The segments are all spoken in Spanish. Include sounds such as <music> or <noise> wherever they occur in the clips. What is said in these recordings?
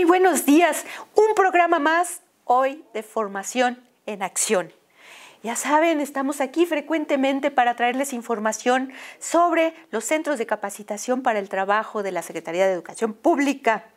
muy buenos días. Un programa más hoy de formación en acción. Ya saben, estamos aquí frecuentemente para traerles información sobre los centros de capacitación para el trabajo de la Secretaría de Educación Pública.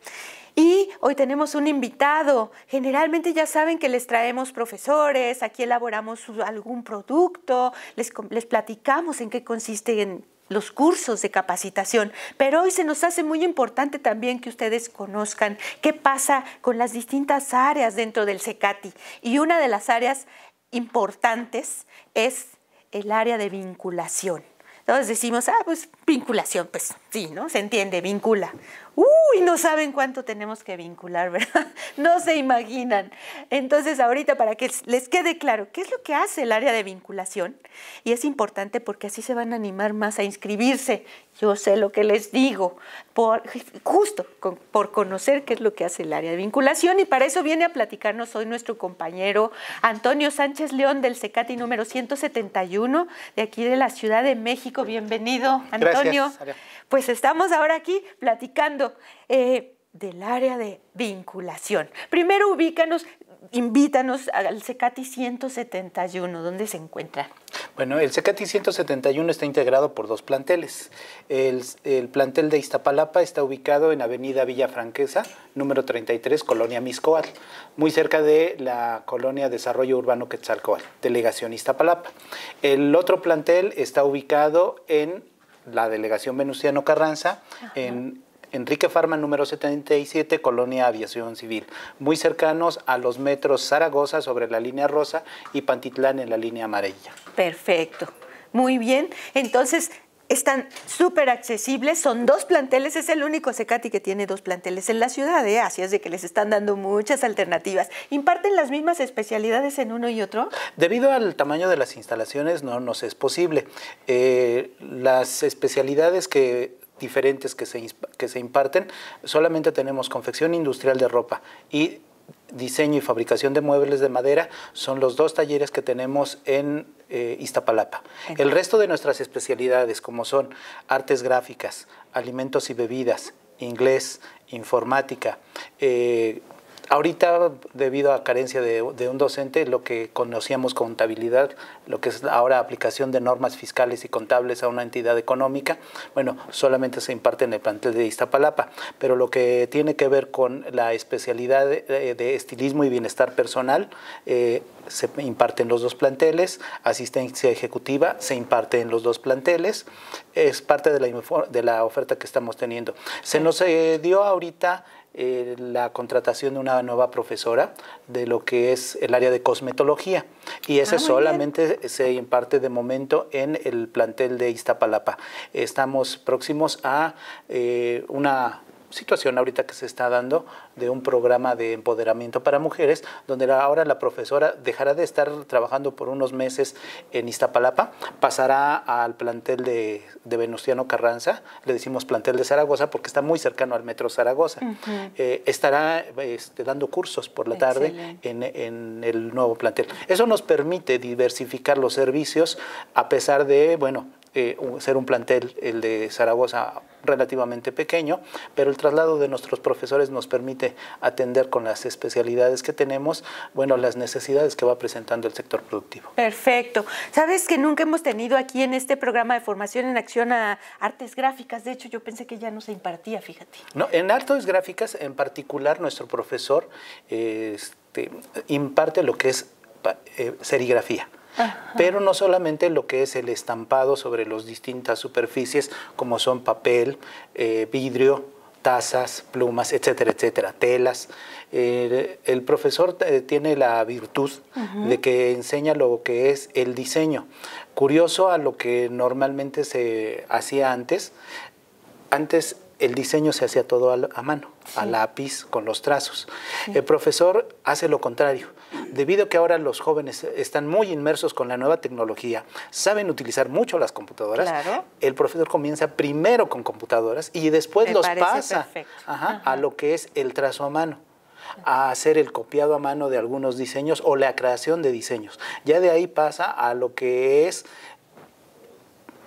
Y hoy tenemos un invitado. Generalmente ya saben que les traemos profesores, aquí elaboramos algún producto, les, les platicamos en qué consiste en los cursos de capacitación, pero hoy se nos hace muy importante también que ustedes conozcan qué pasa con las distintas áreas dentro del CECATI. Y una de las áreas importantes es el área de vinculación. Entonces decimos, ah, pues vinculación, pues Sí, ¿no? Se entiende, vincula. Uy, no saben cuánto tenemos que vincular, <laughs> ¿verdad? No se imaginan. Entonces, ahorita para que les quede claro, ¿qué es lo que hace el área de vinculación? Y es importante porque así se van a animar más a inscribirse. Yo sé lo que les digo, por, justo por conocer qué es lo que hace el área de vinculación. Y para eso viene a platicarnos hoy nuestro compañero Antonio Sánchez León del CECATI número 171 de aquí de la Ciudad de México. Bienvenido, Antonio. pues pues estamos ahora aquí platicando eh, del área de vinculación. Primero ubícanos, invítanos al CECATI 171, ¿dónde se encuentra? Bueno, el CECATI 171 está integrado por dos planteles. El, plantel de Iztapalapa está ubicado en Avenida Villa número 33, Colonia Miscoal, muy cerca de la Colonia Desarrollo Urbano Quetzalcoal, Delegación Iztapalapa. El otro plantel está ubicado en la delegación Venustiano Carranza, en Enrique Farma, número 77, Colonia Aviación Civil, muy cercanos a los metros Zaragoza sobre la línea rosa y Pantitlán en la línea amarilla. Perfecto. Muy bien, entonces están súper accesibles, son dos planteles, es el único Secati que tiene dos planteles en la ciudad, ¿eh? así es de que les están dando muchas alternativas. ¿Imparten las mismas especialidades en uno y otro? Debido al tamaño de las instalaciones no nos es posible. Eh, las especialidades que diferentes que se, que se imparten, solamente tenemos confección industrial de ropa y diseño y fabricación de muebles de madera son los dos talleres que tenemos en eh, Iztapalapa. El resto de nuestras especialidades, como son artes gráficas, alimentos y bebidas, inglés, informática, eh, Ahorita, debido a carencia de, un docente, lo que conocíamos contabilidad, lo que es ahora aplicación de normas fiscales y contables a una entidad económica, bueno, solamente se imparte en el plantel de Iztapalapa, pero lo que tiene que ver con la especialidad de, estilismo y bienestar personal, eh, se imparte en los dos planteles, asistencia ejecutiva se imparte en los dos planteles, es parte de la, de la oferta que estamos teniendo. Se nos eh, dio ahorita eh, la contratación de una nueva profesora de lo que es el área de cosmetología y ah, ese solamente se imparte de momento en el plantel de Iztapalapa. Estamos próximos a eh, una situación ahorita que se está dando de un programa de empoderamiento para mujeres, donde ahora la profesora dejará de estar trabajando por unos meses en Iztapalapa, pasará al plantel de, Venustiano Carranza, le decimos plantel de Zaragoza porque está muy cercano al Metro Zaragoza. Eh, estará este, dando cursos por la tarde en, el nuevo plantel. Eso nos permite diversificar los servicios a pesar de, bueno, eh, ser un plantel, el de Zaragoza, relativamente pequeño, pero el traslado de nuestros profesores nos permite atender con las especialidades que tenemos, bueno, las necesidades que va presentando el sector productivo. Perfecto. Sabes que nunca hemos tenido aquí en este programa de formación en acción a artes gráficas, de hecho yo pensé que ya no se impartía, fíjate. No, en artes gráficas en particular nuestro profesor este, imparte lo que es eh, serigrafía pero no solamente lo que es el estampado sobre las distintas superficies, como son papel, eh, vidrio, tazas, plumas, etcétera, etcétera, telas. el profesor eh, tiene la virtud de que enseña lo que es el diseño. Curioso a lo que normalmente se hacía antes, antes el diseño se hacía todo a, mano, a lápiz, con los trazos. El profesor hace lo contrario debido a que ahora los jóvenes están muy inmersos con la nueva tecnología, saben utilizar mucho las computadoras, el profesor comienza primero con computadoras y después los pasa a lo que es el trazo a mano a hacer el copiado a mano de algunos diseños o la creación de diseños. Ya de ahí pasa a lo que es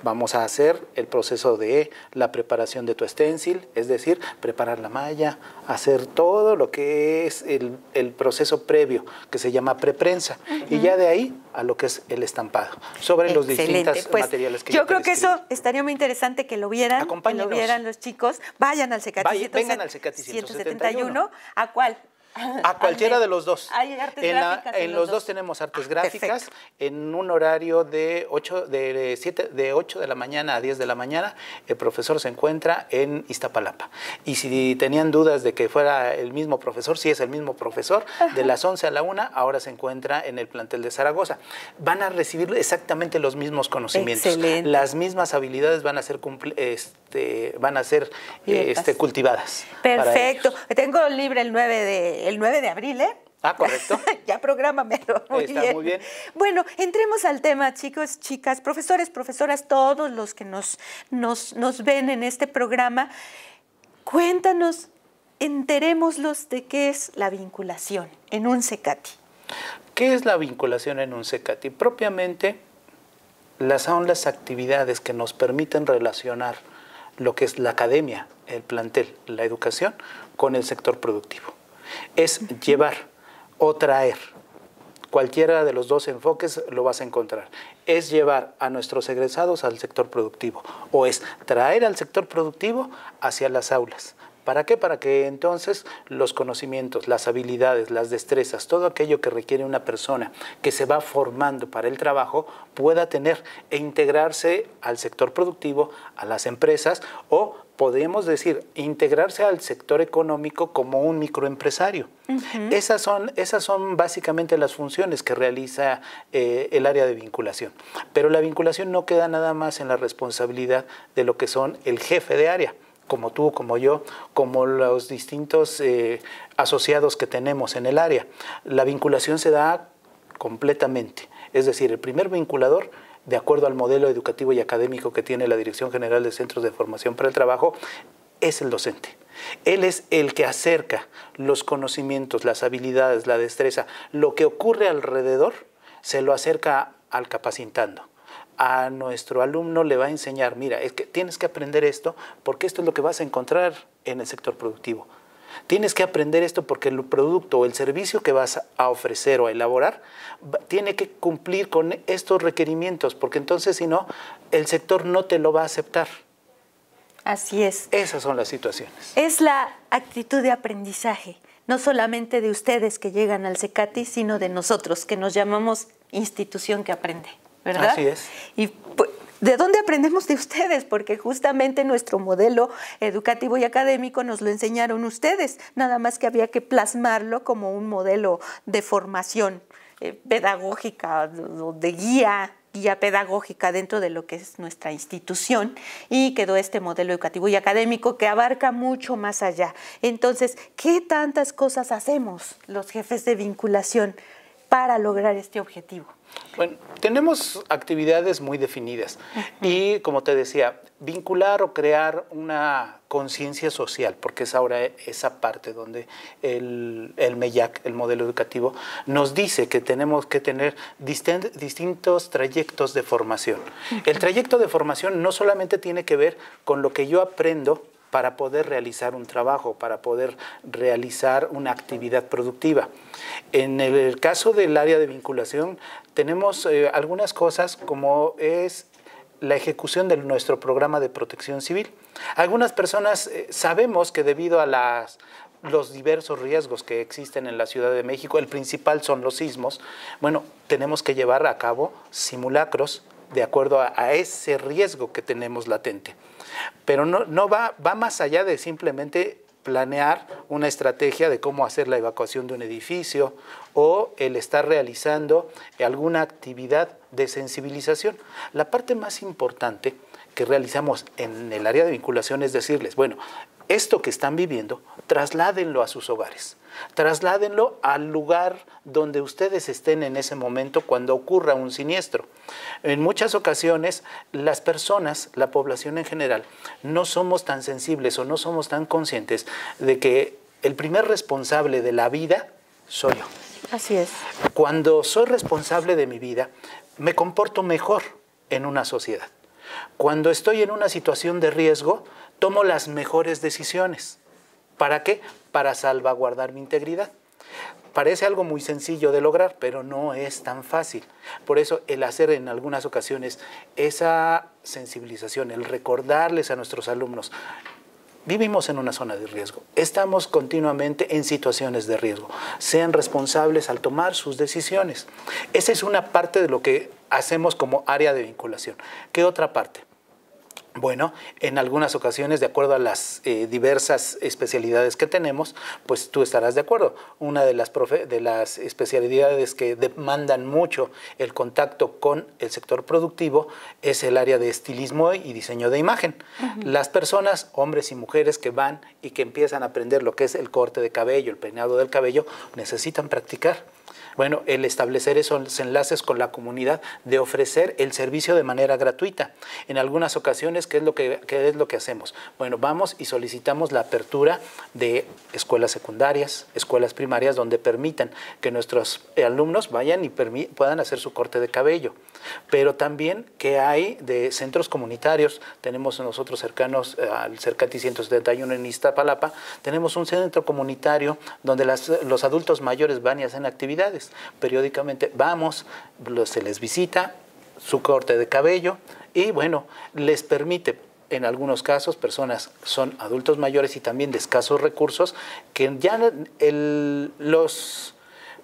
Vamos a hacer el proceso de la preparación de tu esténcil, es decir, preparar la malla, hacer todo lo que es el, proceso previo, que se llama preprensa, y ya de ahí a lo que es el estampado, sobre los distintos pues, materiales que Yo, yo creo que eso estaría muy interesante que lo vieran, lo vieran los chicos, vayan al 171. ¿A cuál? A cualquiera de los dos. en los, dos. tenemos artes ah, gráficas en un horario de 8 de, de de la mañana a 10 de la mañana. El profesor se encuentra en Iztapalapa. Y si tenían dudas de que fuera el mismo profesor, sí es el mismo profesor, de las 11 a la 1 ahora se encuentra en el plantel de Zaragoza. Van a recibir exactamente los mismos conocimientos. Las mismas habilidades van a ser cumplidas este, van a ser eh, este, cultivadas. Perfecto. Tengo libre el 9 de, el 9 de abril, ¿eh? Ah, correcto. <laughs> ya programa Está muy bien. Bueno, entremos al tema, chicos, chicas, profesores, profesoras, todos los que nos, ven en este programa. Cuéntanos, enterémoslos de qué es la vinculación en un CECATI. ¿Qué es la vinculación en un CECati? Propiamente, las son las actividades que nos permiten relacionar lo que es la academia, el plantel, la educación, con el sector productivo. Es llevar o traer. Cualquiera de los dos enfoques lo vas a encontrar. Es llevar a nuestros egresados al sector productivo o es traer al sector productivo hacia las aulas, ¿Para qué? Para que entonces los conocimientos, las habilidades, las destrezas, todo aquello que requiere una persona que se va formando para el trabajo pueda tener e integrarse al sector productivo, a las empresas o podemos decir, integrarse al sector económico como un microempresario. esas, son, básicamente las funciones que realiza eh, el área de vinculación. Pero la vinculación no queda nada más en la responsabilidad de lo que son el jefe de área como tú, como yo, como los distintos eh, asociados que tenemos en el área. La vinculación se da completamente. Es decir, el primer vinculador de acuerdo al modelo educativo y académico que tiene la Dirección General de Centros de Formación para el Trabajo, es el docente. Él es el que acerca los conocimientos, las habilidades, la destreza, lo que ocurre alrededor, se lo acerca al capacitando a nuestro alumno le va a enseñar, mira, es que tienes que aprender esto porque esto es lo que vas a encontrar en el sector productivo. Tienes que aprender esto porque el producto o el servicio que vas a ofrecer o a elaborar tiene que cumplir con estos requerimientos, porque entonces si no, el sector no te lo va a aceptar. Así es. Esas son las situaciones. Es la actitud de aprendizaje, no solamente de ustedes que llegan al CECATI, sino de nosotros que nos llamamos institución que aprende. Así es. Y ¿De dónde aprendemos de ustedes? Porque justamente nuestro modelo educativo y académico nos lo enseñaron ustedes, nada más que había que plasmarlo como un modelo de formación eh, pedagógica o de guía guía pedagógica dentro de lo que es nuestra institución y quedó este modelo educativo y académico que abarca mucho más allá. Entonces, ¿qué tantas cosas hacemos los jefes de vinculación para lograr este objetivo? Bueno, tenemos actividades muy definidas y, como te decía, vincular o crear una conciencia social, porque es ahora esa parte donde el, el MEYAC, el modelo educativo, nos dice que tenemos que tener distintos trayectos de formación. El trayecto de formación no solamente tiene que ver con lo que yo aprendo para poder realizar un trabajo, para poder realizar una actividad productiva. En el caso del área de vinculación, tenemos eh, algunas cosas como es la ejecución de nuestro programa de protección civil. Algunas personas eh, sabemos que debido a los diversos riesgos que existen en la Ciudad de México, el principal son los sismos, bueno, tenemos que llevar a cabo simulacros de acuerdo a, ese riesgo que tenemos latente. Pero no, va, va más allá de simplemente planear una estrategia de cómo hacer la evacuación de un edificio o el estar realizando alguna actividad de sensibilización. La parte más importante que realizamos en el área de vinculación es decirles, bueno, esto que están viviendo, trasládenlo a sus hogares, trasládenlo al lugar donde ustedes estén en ese momento cuando ocurra un siniestro. En muchas ocasiones las personas, la población en general, no somos tan sensibles o no somos tan conscientes de que el primer responsable de la vida soy yo. Así es. Cuando soy responsable de mi vida, me comporto mejor en una sociedad. Cuando estoy en una situación de riesgo, tomo las mejores decisiones. ¿Para qué? Para salvaguardar mi integridad. Parece algo muy sencillo de lograr, pero no es tan fácil. Por eso el hacer en algunas ocasiones esa sensibilización, el recordarles a nuestros alumnos, vivimos en una zona de riesgo, estamos continuamente en situaciones de riesgo, sean responsables al tomar sus decisiones. Esa es una parte de lo que hacemos como área de vinculación. ¿Qué otra parte? Bueno, en algunas ocasiones, de acuerdo a las eh, diversas especialidades que tenemos, pues tú estarás de acuerdo. Una de las, de las especialidades que demandan mucho el contacto con el sector productivo es el área de estilismo y diseño de imagen. Las personas, hombres y mujeres que van y que empiezan a aprender lo que es el corte de cabello, el peinado del cabello, necesitan practicar. Bueno, el establecer esos enlaces con la comunidad, de ofrecer el servicio de manera gratuita. En algunas ocasiones, ¿qué es lo que, es lo que hacemos? Bueno, vamos y solicitamos la apertura de escuelas secundarias, escuelas primarias, donde permitan que nuestros alumnos vayan y puedan hacer su corte de cabello. Pero también que hay de centros comunitarios, tenemos nosotros cercanos eh, al Cercati 171 en Iztapalapa, tenemos un centro comunitario donde los adultos mayores van y hacen actividades Periódicamente vamos, se les visita su corte de cabello y bueno, les permite en algunos casos personas son adultos mayores y también de escasos recursos que ya los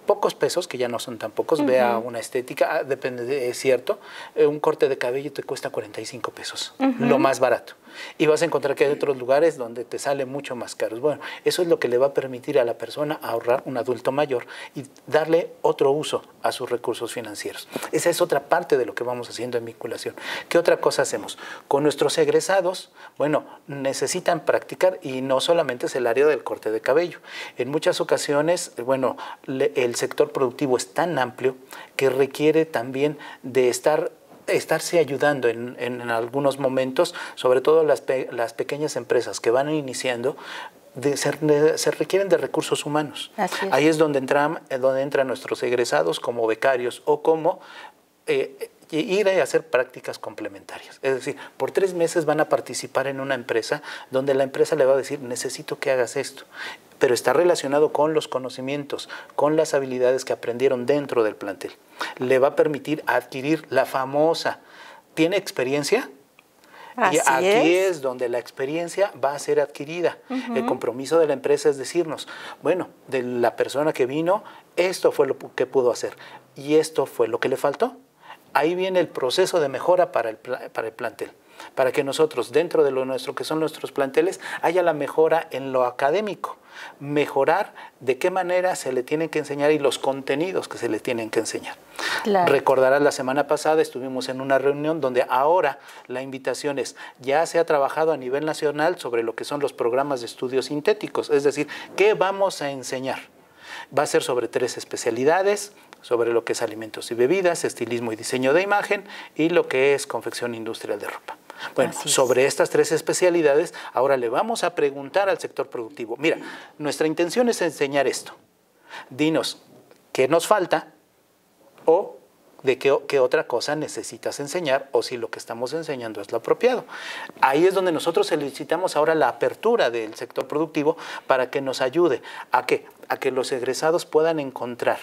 pocos pesos, que ya no son tan pocos, vea una estética, ah, depende, es cierto, eh, un corte de cabello te cuesta 45 pesos, lo más barato. Y vas a encontrar que hay otros lugares donde te sale mucho más caro. Bueno, eso es lo que le va a permitir a la persona ahorrar un adulto mayor y darle otro uso a sus recursos financieros. Esa es otra parte de lo que vamos haciendo en vinculación. ¿Qué otra cosa hacemos? Con nuestros egresados, bueno, necesitan practicar y no solamente es el área del corte de cabello. En muchas ocasiones, bueno, el sector productivo es tan amplio que requiere también de estar estarse ayudando en, algunos momentos, sobre todo las, las pequeñas empresas que van iniciando, se, requieren de recursos humanos. Ahí es donde entran, eh, donde entran nuestros egresados como becarios o como eh, ir a hacer prácticas complementarias. Es decir, por tres meses van a participar en una empresa donde la empresa le va a decir, necesito que hagas esto pero está relacionado con los conocimientos, con las habilidades que aprendieron dentro del plantel. Le va a permitir adquirir la famosa, ¿tiene experiencia? y aquí es. donde la experiencia va a ser adquirida. El compromiso de la empresa es decirnos, bueno, de la persona que vino, esto fue lo que pudo hacer y esto fue lo que le faltó. Ahí viene el proceso de mejora para el plantel para que nosotros, dentro de lo nuestro, que son nuestros planteles, haya la mejora en lo académico, mejorar de qué manera se le tienen que enseñar y los contenidos que se le tienen que enseñar. Recordarás, la semana pasada estuvimos en una reunión donde ahora la invitación es, ya se ha trabajado a nivel nacional sobre lo que son los programas de estudios sintéticos, es decir, qué vamos a enseñar. Va a ser sobre tres especialidades, sobre lo que es alimentos y bebidas, estilismo y diseño de imagen y lo que es confección industrial de ropa. Bueno, sobre estas tres especialidades, ahora le vamos a preguntar al sector productivo, mira, nuestra intención es enseñar esto. Dinos, ¿qué nos falta? ¿O de qué, otra cosa necesitas enseñar o si lo que estamos enseñando es lo apropiado. Ahí es donde nosotros solicitamos ahora la apertura del sector productivo para que nos ayude a qué? a que los egresados puedan encontrar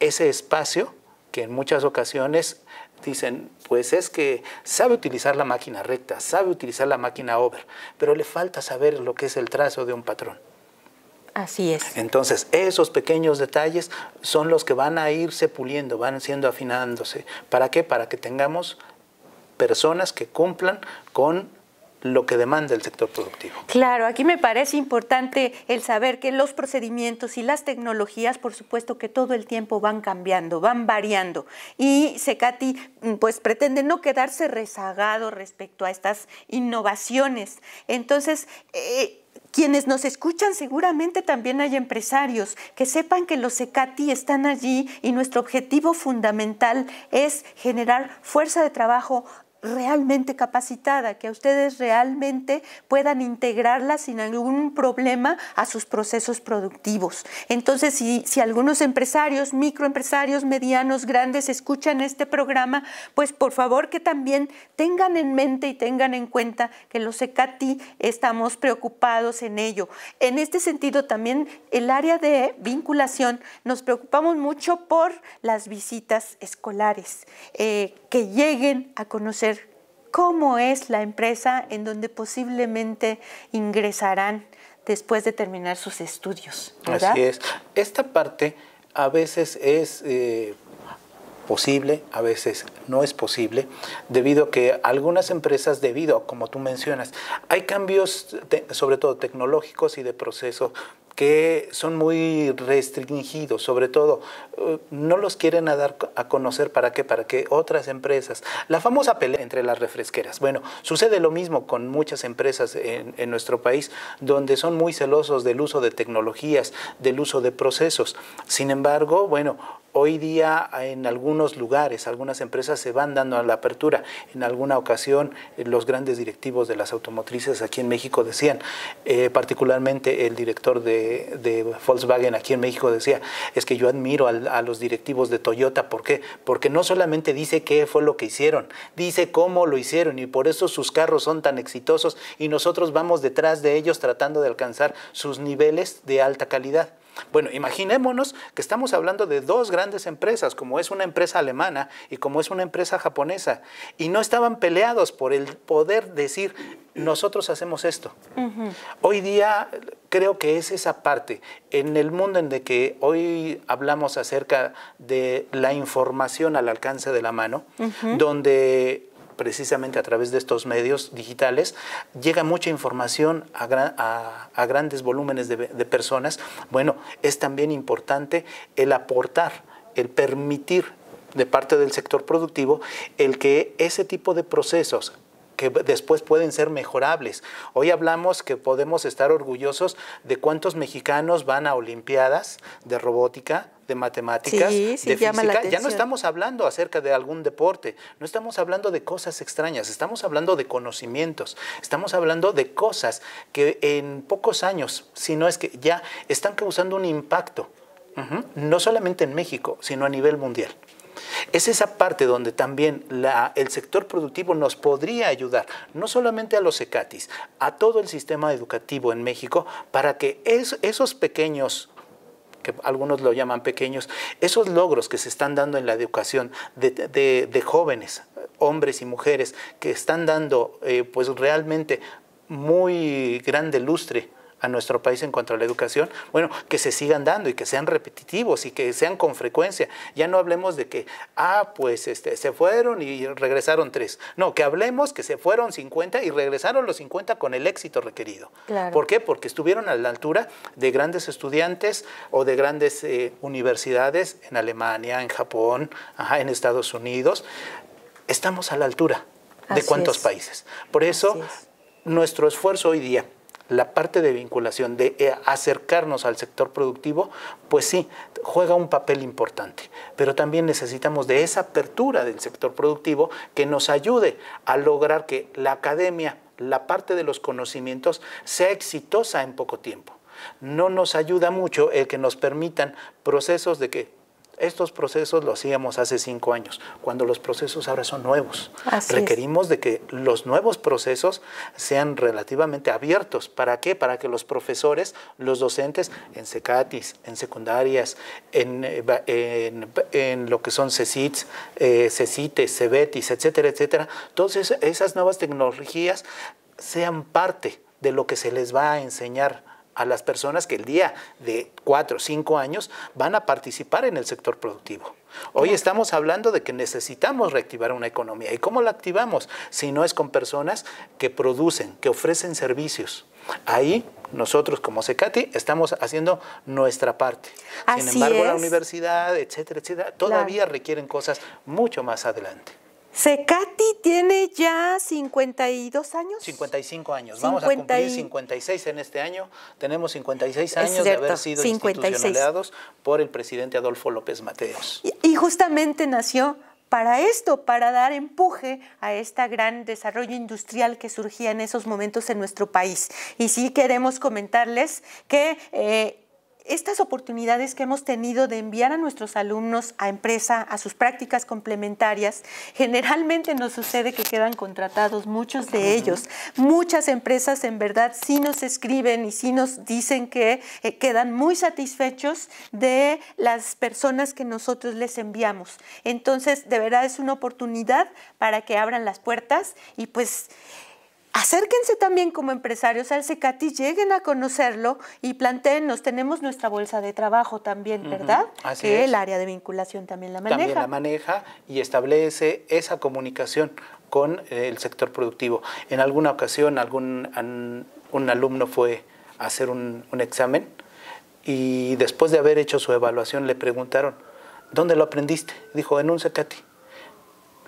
ese espacio que en muchas ocasiones dicen, pues es que sabe utilizar la máquina recta, sabe utilizar la máquina over, pero le falta saber lo que es el trazo de un patrón. Así es. Entonces, esos pequeños detalles son los que van a irse puliendo, van siendo afinándose. ¿Para qué? Para que tengamos personas que cumplan con lo que demanda el sector productivo. Claro, aquí me parece importante el saber que los procedimientos y las tecnologías, por supuesto que todo el tiempo van cambiando, van variando. Y Secati mm, pues pretende no quedarse rezagado respecto a estas innovaciones. Entonces, eh, quienes nos escuchan seguramente también hay empresarios que sepan que los SECATI están allí y nuestro objetivo fundamental es generar fuerza de trabajo realmente capacitada, que a ustedes realmente puedan integrarla sin algún problema a sus procesos productivos. Entonces, si, si, algunos empresarios, microempresarios, medianos, grandes, escuchan este programa, pues por favor que también tengan en mente y tengan en cuenta que los ECATI estamos preocupados en ello. En este sentido, también el área de vinculación, nos preocupamos mucho por las visitas escolares, eh, que lleguen a conocer cómo es la empresa en donde posiblemente ingresarán después de terminar sus estudios. ¿verdad? Así es. Esta parte a veces es eh, posible, a veces no es posible, debido a que algunas empresas, debido, como tú mencionas, hay cambios, sobre todo tecnológicos y de proceso que son muy restringidos, sobre todo eh, no los quieren a dar a conocer para qué, para que otras empresas. La famosa pelea entre las refresqueras. Bueno, sucede lo mismo con muchas empresas en nuestro país, donde son muy celosos del uso de tecnologías, del uso de procesos. Sin embargo, bueno, Hoy día en algunos lugares, algunas empresas se van dando a la apertura. En alguna ocasión eh, los grandes directivos de las automotrices aquí en México decían, eh, particularmente el director de, Volkswagen aquí en México decía, es que yo admiro a los directivos de Toyota. ¿Por qué? Porque no solamente dice qué fue lo que hicieron, dice cómo lo hicieron y por eso sus carros son tan exitosos y nosotros vamos detrás de ellos tratando de alcanzar sus niveles de alta calidad. Bueno, imaginémonos que estamos hablando de dos grandes empresas, como es una empresa alemana y como es una empresa japonesa, y no estaban peleados por el poder decir, nosotros hacemos esto. Hoy día creo que es esa parte. En el mundo en el que hoy hablamos acerca de la información al alcance de la mano, donde precisamente a través de estos medios digitales, llega mucha información a, grandes volúmenes de personas. Bueno, es también importante el aportar, el permitir de parte del sector productivo, el que ese tipo de procesos que después pueden ser mejorables. Hoy hablamos que podemos estar orgullosos de cuántos mexicanos van a Olimpiadas de robótica, de matemáticas, de física. Ya no estamos hablando acerca de algún deporte, no estamos hablando de cosas extrañas, estamos hablando de conocimientos, estamos hablando de cosas que en pocos años, si no es que ya están causando un impacto, no solamente en México, sino a nivel mundial. Es esa parte donde también la, el sector productivo nos podría ayudar, no solamente a los ECATIS, a todo el sistema educativo en México, para que esos pequeños que algunos lo llaman pequeños, esos logros que se están dando en la educación de, jóvenes, hombres y mujeres, que están dando eh, pues realmente muy grande lustre a nuestro país en cuanto a la educación, bueno, que se sigan dando y que sean repetitivos y que sean con frecuencia. Ya no hablemos de que, ah, pues este, se fueron y regresaron tres. No, que hablemos que se fueron 50 y regresaron los 50 con el éxito requerido. ¿Por qué? Porque estuvieron a la altura de grandes estudiantes o de grandes eh, universidades en Alemania, en Japón, en Estados Unidos. Estamos a la altura de cuantos cuántos países. Por eso, nuestro esfuerzo hoy día la parte de vinculación, de eh, acercarnos al sector productivo, pues sí, juega un papel importante. Pero también necesitamos de esa apertura del sector productivo que nos ayude a lograr que la academia, la parte de los conocimientos, sea exitosa en poco tiempo. No nos ayuda mucho el que nos permitan procesos de que estos procesos lo hacíamos hace cinco años, cuando los procesos ahora son nuevos. Requerimos de que los nuevos procesos sean relativamente abiertos. ¿Para qué? Para que los profesores, los docentes en secatis, en secundarias, en, eh, lo que son CECITs, eh, CECITES, CEBETIS, etcétera, etcétera, Entonces, esas nuevas tecnologías sean parte de lo que se les va a enseñar a las personas que el día de cuatro o cinco años van a participar en el sector productivo. Hoy estamos hablando de que necesitamos reactivar una economía. ¿Y cómo la activamos? Si no es con personas que producen, que ofrecen servicios. Ahí nosotros como SECATI estamos haciendo nuestra parte. Sin embargo, la universidad, etcétera, etcétera, todavía requieren cosas mucho más adelante. Secati tiene ya 52 años. 55 años. Vamos a cumplir 56 en este año. Tenemos 56 años de haber sido institucionalizados por el presidente Adolfo López Mateos. Y, justamente nació para esto, para dar empuje a este gran desarrollo industrial que surgía en esos momentos en nuestro país. Y sí queremos comentarles que eh, estas oportunidades que hemos tenido de enviar a nuestros alumnos a empresa, a sus prácticas complementarias, generalmente nos sucede que quedan contratados muchos de ellos. Muchas empresas en verdad sí nos escriben y sí nos dicen que eh, quedan muy satisfechos de las personas que nosotros les enviamos. Entonces, de verdad es una oportunidad para que abran las puertas y pues acérquense también como empresarios al SECATI, lleguen a conocerlo y planteennos, tenemos nuestra bolsa de trabajo también, ¿verdad? así que el área de vinculación también la maneja. También la maneja y establece esa comunicación con eh, el sector productivo. En alguna ocasión algún un alumno fue a hacer un, un examen y después de haber hecho su evaluación le preguntaron, ¿dónde lo aprendiste? Dijo, en un CECATI.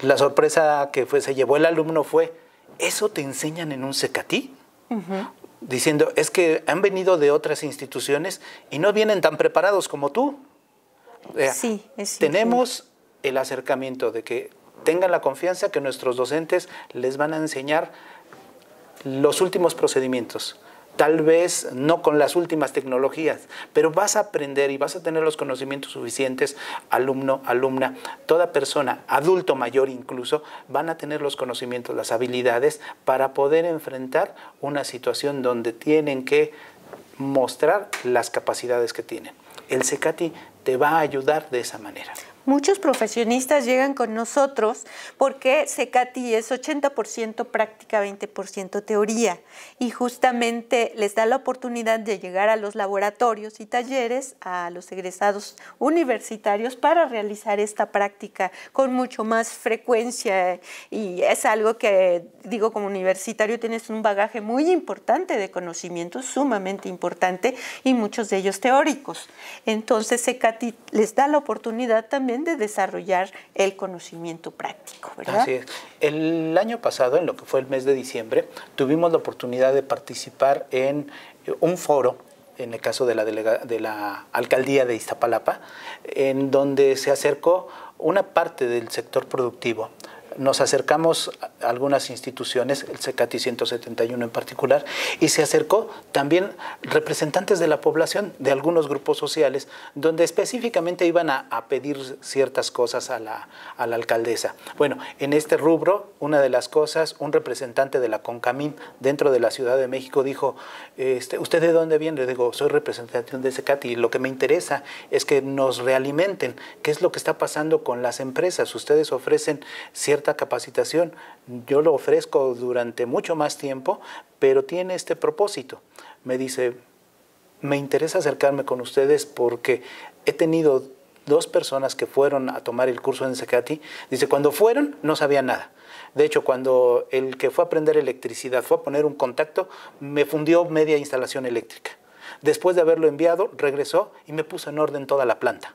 La sorpresa que fue, se llevó el alumno fue, ¿Eso te enseñan en un secatí? Diciendo, es que han venido de otras instituciones y no vienen tan preparados como tú. sí, es Tenemos el acercamiento de que tengan la confianza que nuestros docentes les van a enseñar los últimos procedimientos tal vez no con las últimas tecnologías, pero vas a aprender y vas a tener los conocimientos suficientes, alumno, alumna, toda persona, adulto mayor incluso, van a tener los conocimientos, las habilidades para poder enfrentar una situación donde tienen que mostrar las capacidades que tienen. El SECATI te va a ayudar de esa manera. Muchos profesionistas llegan con nosotros porque SECATI es 80% práctica, 20% teoría y justamente les da la oportunidad de llegar a los laboratorios y talleres a los egresados universitarios para realizar esta práctica con mucho más frecuencia y es algo que digo como universitario tienes un bagaje muy importante de conocimientos, sumamente importante y muchos de ellos teóricos. Entonces CECATI les da la oportunidad también de desarrollar el conocimiento práctico, ¿verdad? Así es. El año pasado, en lo que fue el mes de diciembre, tuvimos la oportunidad de participar en eh, un foro en el caso de la, de la alcaldía de Iztapalapa, en donde se acercó una parte del sector productivo. Nos acercamos algunas instituciones, el CECATI 171 en particular, y se acercó también representantes de la población, de algunos grupos sociales, donde específicamente iban a, pedir ciertas cosas a la, alcaldesa. Bueno, en este rubro, una de las cosas, un representante de la CONCAMIN dentro de la Ciudad de México dijo, este, ¿usted de dónde viene? Le digo, soy representante de CECATI y lo que me interesa es que nos realimenten qué es lo que está pasando con las empresas. Ustedes ofrecen cierta capacitación, yo lo ofrezco durante mucho más tiempo, pero tiene este propósito. Me dice, me interesa acercarme con ustedes porque he tenido dos personas que fueron a tomar el curso en Secati. Dice, cuando fueron no sabía nada. De hecho, cuando el que fue a aprender electricidad fue a poner un contacto, me fundió media instalación eléctrica. Después de haberlo enviado, regresó y me puso en orden toda la planta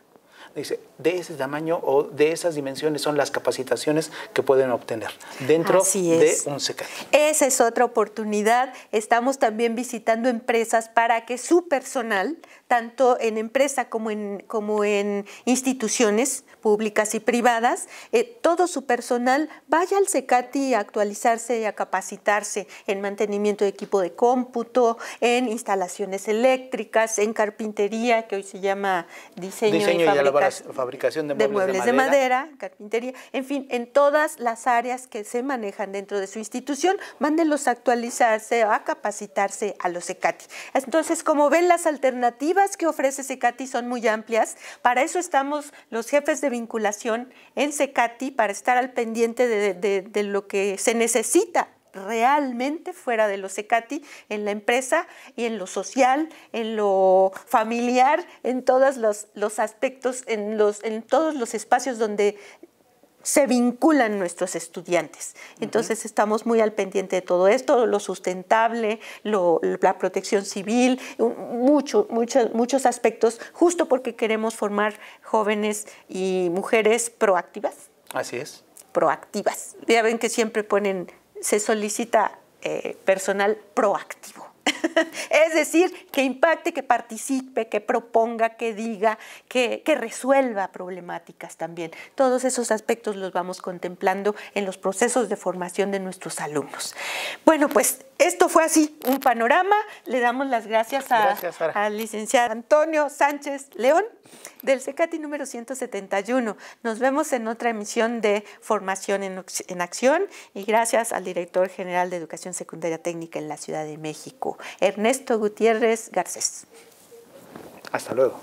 dice, de ese tamaño o de esas dimensiones son las capacitaciones que pueden obtener dentro de un CECATI. Esa es otra oportunidad. Estamos también visitando empresas para que su personal, tanto en empresa como en, como en instituciones públicas y privadas, eh, todo su personal vaya al CECATI a actualizarse y a capacitarse en mantenimiento de equipo de cómputo, en instalaciones eléctricas, en carpintería, que hoy se llama diseño, diseño y fabricación fabricación, fabricación de, muebles de madera. carpintería, en fin, en todas las áreas que se manejan dentro de su institución, mándenlos a actualizarse, a capacitarse a los ECATI. Entonces, como ven, las alternativas que ofrece CECATI son muy amplias. Para eso estamos los jefes de vinculación en CECATI, para estar al pendiente de, de lo que se necesita realmente fuera de los ECATI, en la empresa y en lo social, en lo familiar, en todos los, los aspectos, en, los, en todos los espacios donde se vinculan nuestros estudiantes. Entonces estamos muy al pendiente de todo esto, lo sustentable, la protección civil, mucho, muchos aspectos, justo porque queremos formar jóvenes y mujeres proactivas. Así es. Proactivas. Ya ven que siempre ponen se solicita eh, personal proactivo. <laughs> es decir, que impacte, que participe, que proponga, que diga, que, que, resuelva problemáticas también. Todos esos aspectos los vamos contemplando en los procesos de formación de nuestros alumnos. Bueno, pues esto fue así, un panorama. Le damos las gracias, al licenciado Antonio Sánchez León del CECATI número 171. Nos vemos en otra emisión de Formación en, Acción y gracias al director general de Educación Secundaria Técnica en la Ciudad de México, Ernesto Gutiérrez Garcés. Hasta luego.